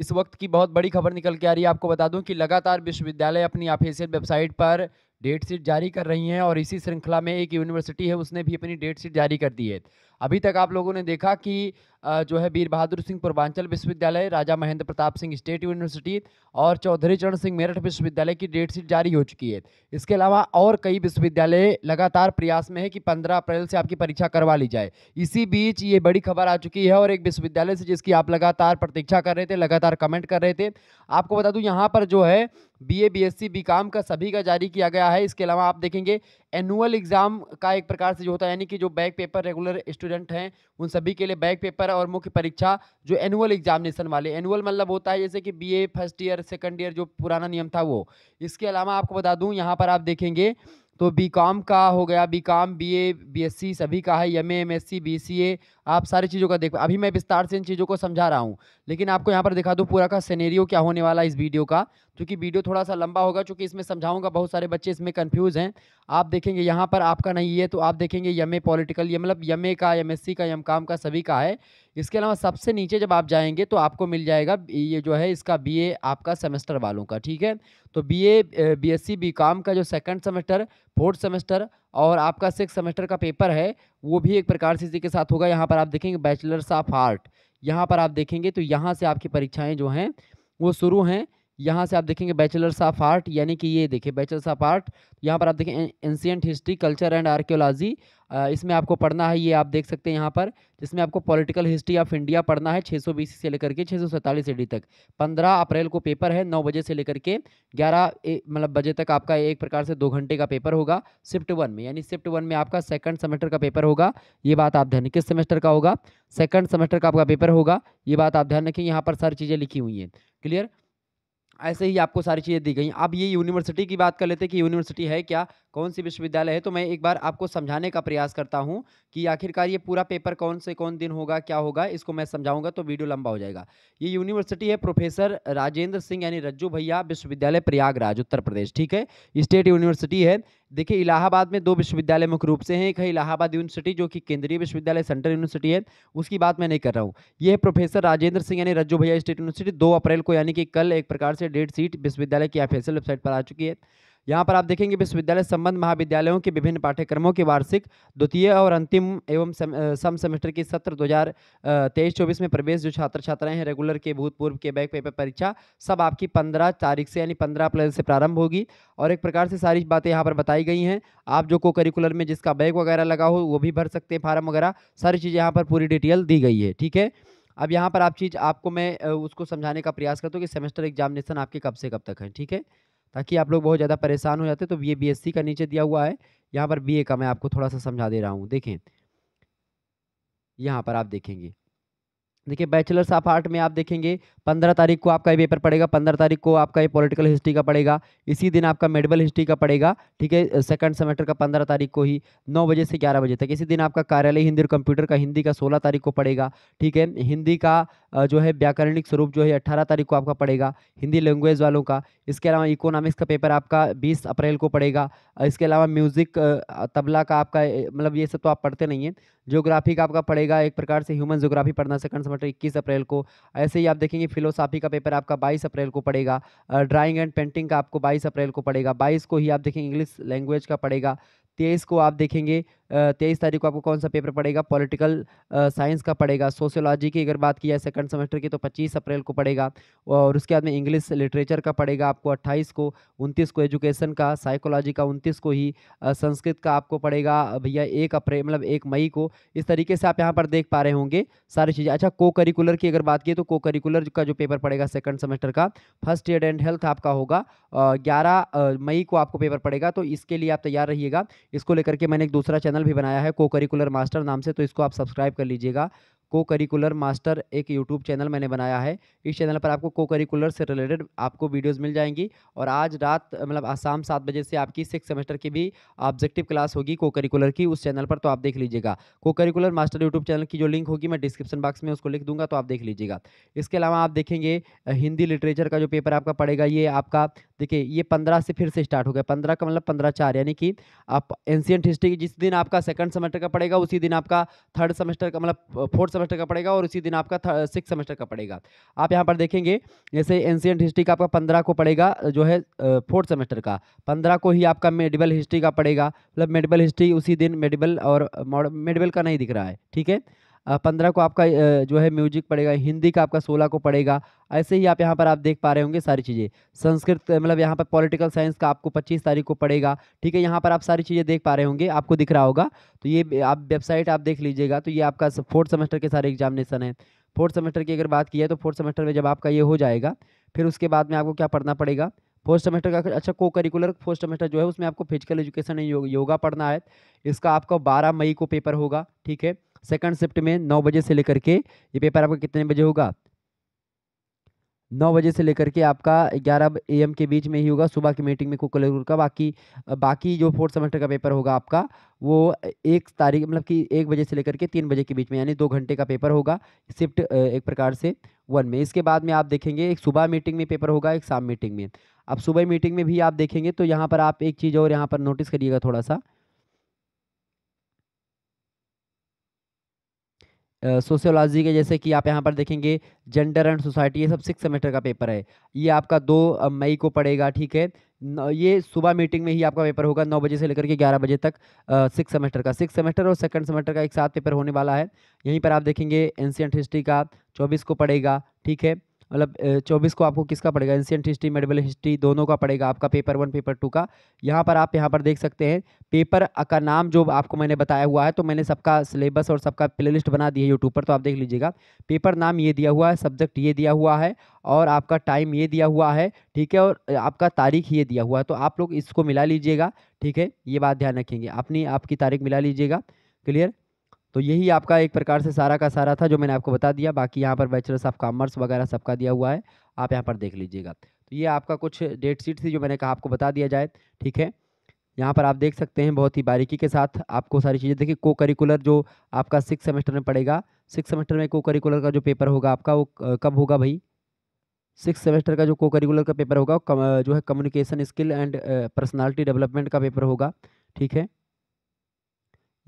इस वक्त की बहुत बड़ी खबर निकल के आ रही है आपको बता दूं कि लगातार विश्वविद्यालय अपनी ऑफिशियल वेबसाइट पर डेट शीट जारी कर रही हैं और इसी श्रृंखला में एक यूनिवर्सिटी है उसने भी अपनी डेट शीट जारी कर दी है अभी तक आप लोगों ने देखा कि जो है वीर बहादुर सिंह पूर्वांचल विश्वविद्यालय राजा महेंद्र प्रताप सिंह स्टेट यूनिवर्सिटी और चौधरी चरण सिंह मेरठ विश्वविद्यालय की डेट शीट जारी हो चुकी है इसके अलावा और कई विश्वविद्यालय लगातार प्रयास में है कि पंद्रह अप्रैल से आपकी परीक्षा करवा ली जाए इसी बीच ये बड़ी खबर आ चुकी है और एक विश्वविद्यालय से जिसकी आप लगातार प्रतीक्षा कर रहे थे लगातार कमेंट कर रहे थे आपको बता दूँ यहाँ पर जो है बीए बीएससी बीकॉम का सभी का जारी किया गया है इसके अलावा आप देखेंगे एनुअल एग्ज़ाम का एक प्रकार से जो होता है यानी कि जो बैक पेपर रेगुलर स्टूडेंट हैं उन सभी के लिए बैक पेपर और मुख्य परीक्षा जो एनुअल एग्जामिनेशन वाले एनुअल मतलब होता है जैसे कि BA first year second year जो पुराना नियम था वो इसके अलावा आपको बता दूँ यहाँ पर आप देखेंगे तो बी कॉम का हो गया B com B A B S C सभी का है M A M S C B C A आप सारी चीज़ों का देख अभी मैं विस्तार से इन चीज़ों को समझा रहा हूँ लेकिन आपको यहाँ पर दिखा दूँ पूरा का सिनेरियो क्या होने वाला है इस वीडियो का क्योंकि वीडियो थोड़ा सा लंबा होगा क्योंकि इसमें समझाऊंगा बहुत सारे बच्चे इसमें कन्फ्यूज़ हैं आप देखेंगे यहाँ पर आपका नहीं है तो आप देखेंगे एम ए पॉलिटिकल ये मतलब एम ए का एम एस सी का एम काम का सभी का है इसके अलावा सबसे नीचे जब आप जाएंगे तो आपको मिल जाएगा ये जो है इसका बीए आपका सेमेस्टर वालों का ठीक है तो बीए बीएससी बीकॉम का जो सेकंड सेमेस्टर फोर्थ सेमेस्टर और आपका सिक्स सेमेस्टर का पेपर है वो भी एक प्रकार से इसी के साथ होगा यहाँ पर आप देखेंगे बैचलर्स ऑफ आर्ट यहाँ पर आप देखेंगे तो यहाँ से आपकी परीक्षाएँ जो हैं वो शुरू हैं यहाँ से आप देखेंगे बैचलर्स ऑफ आर्ट यानी कि ये देखिए बैचलर्स ऑफ आर्ट यहाँ पर आप देखें ancient history culture and archaeology इसमें आपको पढ़ना है ये आप देख सकते हैं यहाँ पर जिसमें आपको पॉलिटिकल हिस्ट्री ऑफ इंडिया पढ़ना है 620 से लेकर के छः सौ तक 15 अप्रैल को पेपर है 9 बजे से लेकर के 11 मतलब बजे तक आपका एक प्रकार से दो घंटे का पेपर होगा शिफ्ट वन में यानी शिफ्ट वन में आपका सेकंड सेमेस्टर का पेपर होगा ये बात आप ध्यान किस सेमेस्टर का होगा सेकंड सेमेस्टर का आपका पेपर होगा ये बात आप ध्यान रखें यहाँ पर सारी चीज़ें लिखी हुई हैं क्लियर ऐसे ही आपको सारी चीज़ें दी गई अब ये यूनिवर्सिटी की बात कर लेते हैं कि यूनिवर्सिटी है क्या कौन सी विश्वविद्यालय है तो मैं एक बार आपको समझाने का प्रयास करता हूँ कि आखिरकार ये पूरा पेपर कौन से कौन दिन होगा क्या होगा इसको मैं समझाऊंगा तो वीडियो लंबा हो जाएगा ये यूनिवर्सिटी है प्रोफेसर राजेंद्र सिंह यानी रज्जू भैया विश्वविद्यालय प्रयागराज उत्तर प्रदेश ठीक है स्टेट यूनिवर्सिटी है देखिए इलाहाबाद में दो विश्वविद्यालय मुख्य रूप से हैं एक है इलाहाबाद यूनिवर्सिटी जो कि केंद्रीय विश्वविद्यालय सेंट्रल यूनिवर्सिटी है उसकी बात मैं नहीं कर रहा हूँ यह प्रोफेसर राजेंद्र सिंह यानी रज्जू भैया स्टेट यूनिवर्सिटी दो अप्रैल को यानी कि कल एक प्रकार से डेट सीट विश्वविद्यालय की ऑफिशियल वेबसाइट पर आ चुकी है यहाँ पर आप देखेंगे विश्वविद्यालय संबंध महाविद्यालयों के विभिन्न पाठ्यक्रमों के वार्षिक द्वितीय और अंतिम एवं सम, सम सेमेस्टर की सत्र 2023-24 में प्रवेश जो छात्र छात्राएं हैं रेगुलर के भूतपूर्व के बैक पेपर परीक्षा सब आपकी पंद्रह तारीख से यानी पंद्रह अप्रैल से प्रारंभ होगी और एक प्रकार से सारी बातें यहाँ पर बताई गई हैं आप जो को करिकुलर में जिसका बैग वगैरह लगा हो वो भी भर सकते हैं फार्म वगैरह सारी चीज़ें यहाँ पर पूरी डिटेल दी गई है ठीक है अब यहाँ पर आप चीज़ आपको मैं उसको समझाने का प्रयास करता हूँ कि सेमेस्टर एग्जामिनेशन आपके कब से कब तक है ठीक है ताकि आप लोग बहुत ज़्यादा परेशान हो जाते तो ये बीएससी का नीचे दिया हुआ है यहाँ पर बी का मैं आपको थोड़ा सा समझा दे रहा हूँ देखें यहाँ पर आप देखेंगे देखिए बैचलर्स ऑफ आर्ट में आप देखेंगे पंद्रह तारीख को आपका ये पेपर पड़ेगा पंद्रह तारीख को आपका ये पॉलिटिकल हिस्ट्री का पड़ेगा इसी दिन आपका मेडिकल हिस्ट्री का पड़ेगा ठीक है सेकंड सेमेस्टर का पंद्रह तारीख को ही नौ बजे से ग्यारह बजे तक इसी दिन आपका कार्यालय हिंदी और कंप्यूटर का हिंदी का सोलह तारीख को पड़ेगा ठीक है हिंदी का जो है व्याकरणिक स्वरूप जो है अट्ठारह तारीख को आपका पड़ेगा हिंदी लैंग्वेज वालों का इसके अलावा इकोनॉमिक्स का पेपर आपका बीस अप्रैल को पड़ेगा इसके अलावा म्यूज़िक तबला का आपका मतलब ये सब तो आप पढ़ते नहीं हैं जोग्राफी का आपका पड़ेगा एक प्रकार से ह्यूमन जोग्राफी पढ़ना सेकंड सेमेस्टर इक्कीस अप्रैल को ऐसे ही आप देखेंगे फिलोसॉफी का पेपर आपका बाईस अप्रैल को पड़ेगा ड्राइंग एंड पेंटिंग का आपको बाईस अप्रैल को पड़ेगा बाईस को ही आप देखेंगे इंग्लिश लैंग्वेज का पड़ेगा तेईस को आप देखेंगे तेईस तारीख को आपको कौन सा पेपर पड़ेगा पॉलिटिकल साइंस का पड़ेगा सोशियोलॉजी की अगर बात की जाए सेकंड सेमेस्टर की तो पच्चीस अप्रैल को पड़ेगा और उसके बाद में इंग्लिश लिटरेचर का पड़ेगा आपको अट्ठाईस को उनतीस को एजुकेशन का साइकोलॉजी का उनतीस को ही संस्कृत का आपको पड़ेगा भैया एक अप्रैल मतलब एक मई को इस तरीके से आप यहाँ पर देख पा रहे होंगे सारी चीज़ें अच्छा को करिकुलर की अगर बात की तो को करिकुलर का जो पेपर पड़ेगा सेकंड सेमेस्टर का फर्स्ट एड एंड हेल्थ आपका होगा ग्यारह मई को आपको पेपर पड़ेगा तो इसके लिए आप तैयार रहिएगा इसको लेकर के मैंने एक दूसरा चैनल चैनल भी बनाया है को करिकुलर मास्टर नाम से तो इसको आप सब्सक्राइब कर लीजिएगा को करिकुलर मास्टर एक यूट्यूब चैनल मैंने बनाया है इस चैनल पर आपको को करिकुलर से रिलेटेड आपको वीडियोस मिल जाएंगी और आज रात मतलब शाम सात बजे से आपकी सिक्स सेमेस्टर की भी ऑब्जेक्टिव क्लास होगी को करिकुलर की उस चैनल पर तो आप देख लीजिएगा co curricular master YouTube channel की जो लिंक होगी मैं डिस्क्रिप्शन बॉक्स में उसको लिख दूंगा तो आप देख लीजिएगा इसके अलावा आप देखेंगे हिंदी लिटरेचर का जो पेपर आपका पड़ेगा ये आपका देखिए ये पंद्रह से फिर से स्टार्ट होगा पंद्रह का मतलब पंद्रह चार यानी कि आप एंशियंट हिस्ट्री जिस दिन आपका सेकंड सेमेस्टर का पड़ेगा उसी दिन आपका थर्ड सेमेस्टर का मतलब फोर्थ सेमेस्टर का पड़ेगा और उसी दिन आपका सिक्स सेमेस्टर का पड़ेगा आप यहाँ पर देखेंगे जैसे एंशियंट हिस्ट्री का आपका पंद्रह को पड़ेगा जो है फोर्थ सेमेस्टर का पंद्रह को ही आपका मेडिबल हिस्ट्री का पड़ेगा मतलब मेडिबल हिस्ट्री उसी दिन मेडिबल और मेडिबल का नहीं दिख रहा है ठीक है पंद्रह को आपका जो है म्यूजिक पड़ेगा हिंदी का आपका सोलह को पड़ेगा ऐसे ही आप यहाँ पर आप देख पा रहे होंगे सारी चीज़ें संस्कृत मतलब यहाँ पर पॉलिटिकल साइंस का आपको पच्चीस तारीख को पड़ेगा ठीक है यहाँ पर आप सारी चीज़ें देख पा रहे होंगे आपको दिख रहा होगा तो ये आप वेबसाइट आप देख लीजिएगा तो ये आपका फोर्थ सेमेस्टर के सारे एग्जामिनेशन है फोर्थ सेमेस्टर की अगर बात की है तो फोर्थ सेमेस्टर में जब आपका ये हो जाएगा फिर उसके बाद में आपको क्या पढ़ना पड़ेगा फोर्थ सेमेस्टर का अच्छा को करिकुलर फोर्थ सेमेस्टर जो है उसमें आपको फिजिकल एजुकेशन एंड योगा पढ़ना है इसका आपका बारह मई को पेपर होगा ठीक है सेकंड शिफ्ट में नौ बजे से लेकर के ये पेपर आपका कितने बजे होगा नौ बजे से लेकर के आपका ग्यारह एम के बीच में ही होगा सुबह की मीटिंग में कुकलेगुर का बाकी बाकी जो फोर्थ सेमेस्टर का पेपर होगा आपका वो एक तारीख मतलब कि एक बजे से लेकर के तीन बजे के बीच में यानी दो घंटे का पेपर होगा शिफ्ट एक प्रकार से वन में इसके बाद में आप देखेंगे एक सुबह मीटिंग में पेपर होगा एक शाम मीटिंग में अब सुबह मीटिंग में भी आप देखेंगे तो यहाँ पर आप एक चीज़ और यहाँ पर नोटिस करिएगा थोड़ा सा सोशियोलॉजी के जैसे कि आप यहाँ पर देखेंगे जेंडर एंड सोसाइटी ये सब सिक्स सेमेस्टर का पेपर है ये आपका दो मई को पड़ेगा ठीक है ये सुबह मीटिंग में ही आपका पेपर होगा नौ बजे से लेकर के ग्यारह बजे तक सिक्स सेमेस्टर का सिक्स सेमेस्टर और सेकंड सेमेस्टर का एक साथ पेपर होने वाला है यहीं पर आप देखेंगे एनशियट हिस्ट्री का चौबीस को पड़ेगा ठीक है मतलब चौबीस को आपको किसका पड़ेगा एंशियंट हिस्ट्री मेडिवल हिस्ट्री दोनों का पड़ेगा आपका पेपर वन पेपर टू का यहाँ पर आप यहाँ पर देख सकते हैं पेपर का नाम जो आपको मैंने बताया हुआ है तो मैंने सबका सिलेबस और सबका प्ले लिस्ट बना दी है यूट्यूब पर तो आप देख लीजिएगा पेपर नाम ये दिया हुआ है सब्जेक्ट ये दिया हुआ है और आपका टाइम ये दिया हुआ है ठीक है और आपका तारीख ये दिया हुआ है तो आप लोग इसको मिला लीजिएगा ठीक है ये बात ध्यान रखेंगे अपनी आपकी तारीख मिला लीजिएगा क्लियर तो यही आपका एक प्रकार से सारा का सारा था जो मैंने आपको बता दिया बाकी यहाँ पर बैचलर्स ऑफ कॉमर्स वगैरह सबका दिया हुआ है आप यहाँ पर देख लीजिएगा तो ये आपका कुछ डेट शीट थी जो मैंने कहा आपको बता दिया जाए ठीक है यहाँ पर आप देख सकते हैं बहुत ही बारीकी के साथ आपको सारी चीज़ें देखिए को करिकुलर जो आपका सिक्स सेमेस्टर में पड़ेगा सिक्स सेमेस्टर में को करिकुलर का जो पेपर होगा आपका वो कब होगा भाई सिक्स सेमेस्टर का जो को करिकुलर का पेपर होगा जो है communication skill and personality development का पेपर होगा ठीक है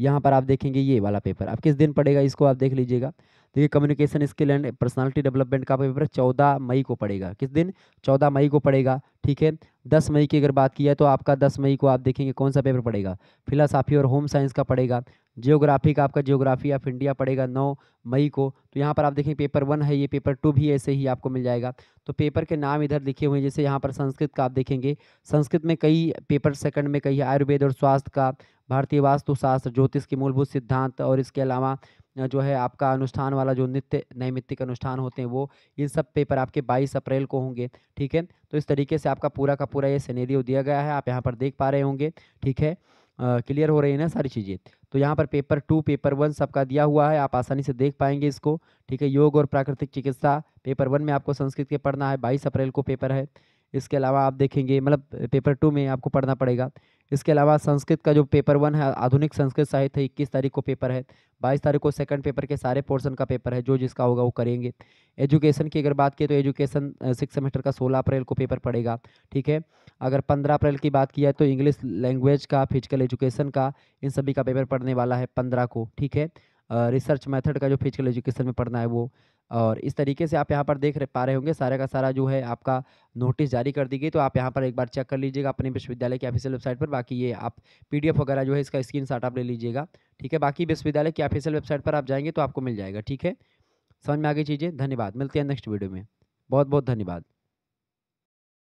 यहाँ पर आप देखेंगे ये वाला पेपर अब किस दिन पड़ेगा इसको आप देख लीजिएगा देखिए communication skill and personality development का पेपर चौदह मई को पड़ेगा किस दिन चौदह मई को पड़ेगा ठीक है दस मई की अगर बात की है तो आपका दस मई को आप देखेंगे कौन सा पेपर पड़ेगा फिलासाफी और होम साइंस का पड़ेगा जियोग्राफी का आपका जियोग्राफी ऑफ इंडिया पड़ेगा नौ मई को तो यहाँ पर आप देखें पेपर वन है ये पेपर टू भी ऐसे ही आपको मिल जाएगा तो पेपर के नाम इधर लिखे हुए हैं जैसे यहाँ पर संस्कृत का आप देखेंगे संस्कृत में कई पेपर सेकंड में कई आयुर्वेद और स्वास्थ्य का भारतीय वास्तुशास्त्र ज्योतिष के मूलभूत सिद्धांत और इसके अलावा जो है आपका अनुष्ठान वाला जो नित्य नैमित्तिक अनुष्ठान होते हैं वो इन सब पेपर आपके 22 अप्रैल को होंगे ठीक है तो इस तरीके से आपका पूरा का पूरा ये सिनेरियो दिया गया है आप यहाँ पर देख पा रहे होंगे ठीक है क्लियर हो रही है ना सारी चीज़ें तो यहाँ पर पेपर टू पेपर वन सबका दिया हुआ है आप आसानी से देख पाएंगे इसको ठीक है योग और प्राकृतिक चिकित्सा पेपर वन में आपको संस्कृत के पढ़ना है बाईस अप्रैल को पेपर है इसके अलावा आप देखेंगे मतलब पेपर टू में आपको पढ़ना पड़ेगा इसके अलावा संस्कृत का जो पेपर वन है आधुनिक संस्कृत साहित्य इक्कीस तारीख को पेपर है बाईस तारीख को सेकंड पेपर के सारे पोर्शन का पेपर है जो जिसका होगा वो करेंगे एजुकेशन की अगर बात की तो एजुकेशन सिक्स सेमेस्टर का सोलह अप्रैल को पेपर पड़ेगा ठीक है अगर पंद्रह अप्रैल की बात की जाए तो इंग्लिश लैंग्वेज का फिजिकल एजुकेशन का इन सभी का पेपर पढ़ने वाला है पंद्रह को ठीक है रिसर्च मेथड का जो फिजिकल एजुकेशन में पढ़ना है वो और इस तरीके से आप यहाँ पर देख पा रहे होंगे सारे का सारा जो है आपका नोटिस जारी कर दी गई तो आप यहाँ पर एक बार चेक कर लीजिएगा अपने विश्वविद्यालय की ऑफिशियल वेबसाइट पर बाकी ये आप पीडीएफ वगैरह जो है इसका स्क्रीन आप ले लीजिएगा ठीक है बाकी विश्वविद्यालय की ऑफिशियल वेबसाइट पर आप जाएंगे तो आपको मिल जाएगा ठीक है समझ में आ गई चीज़ें धन्यवाद मिलते हैं नेक्स्ट वीडियो में बहुत बहुत धन्यवाद